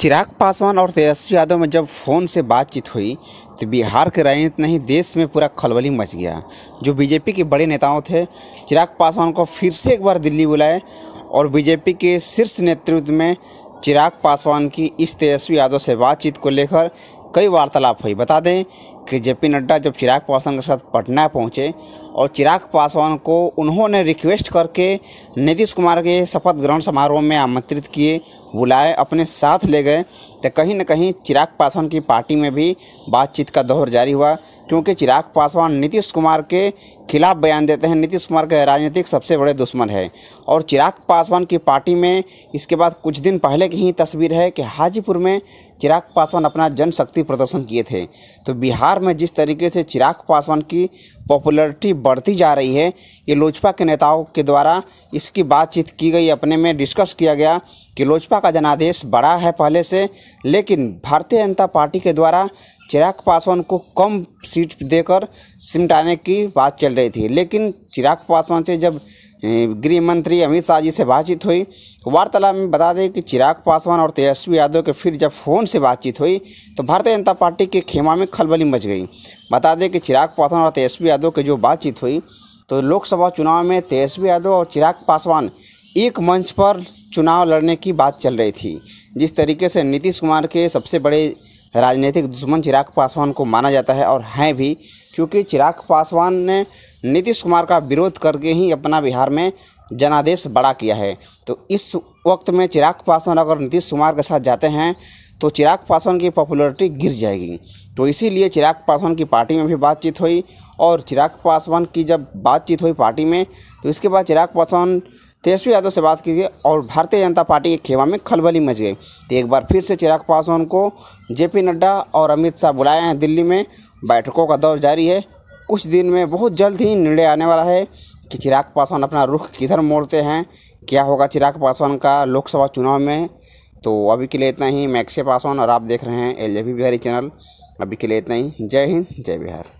चिराग पासवान और तेजस्वी यादव में जब फ़ोन से बातचीत हुई तो बिहार के राजनीति नहीं देश में पूरा खलबली मच गया जो बीजेपी के बड़े नेताओं थे चिराग पासवान को फिर से एक बार दिल्ली बुलाए और बीजेपी के शीर्ष नेतृत्व में चिराग पासवान की इस तेजस्वी यादव से बातचीत को लेकर कई वार्तालाप हुई बता दें कि जे पी नड्डा जब चिराग पासवान के साथ पटना पहुंचे और चिराग पासवान को उन्होंने रिक्वेस्ट करके नीतीश कुमार के शपथ ग्रहण समारोह में आमंत्रित किए बुलाए अपने साथ ले गए तो कहीं ना कहीं चिराग पासवान की पार्टी में भी बातचीत का दौर जारी हुआ क्योंकि चिराग पासवान नीतीश कुमार के खिलाफ बयान देते हैं नीतीश कुमार के राजनीतिक सबसे बड़े दुश्मन है और चिराग पासवान की पार्टी में इसके बाद कुछ दिन पहले की ही तस्वीर है कि हाजीपुर में चिराग पासवान अपना जनशक्ति प्रदर्शन किए थे तो बिहार में जिस तरीके से चिराग पासवान की पॉपुलरिटी बढ़ती जा रही है ये लोजपा के नेताओं के द्वारा इसकी बातचीत की गई अपने में डिस्कस किया गया कि लोजपा का जनादेश बड़ा है पहले से लेकिन भारतीय जनता पार्टी के द्वारा चिराग पासवान को कम सीट देकर सिमटाने की बात चल रही थी लेकिन चिराग पासवान से जब गृह मंत्री अमित शाह जी से बातचीत हुई वार्तालाप में बता दें कि चिराग पासवान और तेजस्वी यादव के फिर जब फ़ोन से बातचीत हुई तो भारतीय जनता पार्टी के खेमा में खलबली मच गई बता दें कि चिराग पासवान और तेजस्वी यादव की जो बातचीत हुई तो लोकसभा चुनाव में तेजस्वी यादव और चिराग पासवान एक मंच पर चुनाव लड़ने की बात चल रही थी जिस तरीके से नीतीश कुमार के सबसे बड़े राजनीतिक दुश्मन चिराग पासवान को माना जाता है और हैं भी क्योंकि चिराग पासवान ने नीतीश कुमार का विरोध करके ही अपना बिहार में जनादेश बड़ा किया है तो इस वक्त में चिराग पासवान अगर नीतीश कुमार के साथ जाते हैं तो चिराग पासवान की पॉपुलरिटी गिर जाएगी तो इसीलिए चिराग पासवान की पार्टी में भी बातचीत हुई और चिराग पासवान की जब बातचीत हुई पार्टी में तो इसके बाद चिराग पासवान तेजस्वी यादव से बात की गई और भारतीय जनता पार्टी के खेमा में खलबली मच गई तो एक बार फिर से चिराग पासवान को जेपी नड्डा और अमित शाह बुलाए हैं दिल्ली में बैठकों का दौर जारी है कुछ दिन में बहुत जल्द ही निर्णय आने वाला है कि चिराग पासवान अपना रुख किधर मोड़ते हैं क्या होगा चिराग पासवान का लोकसभा चुनाव में तो अभी के लिए इतना ही मैक्से पासवान और आप देख रहे हैं एल बिहारी चैनल अभी के लिए इतना ही जय हिंद जय बिहार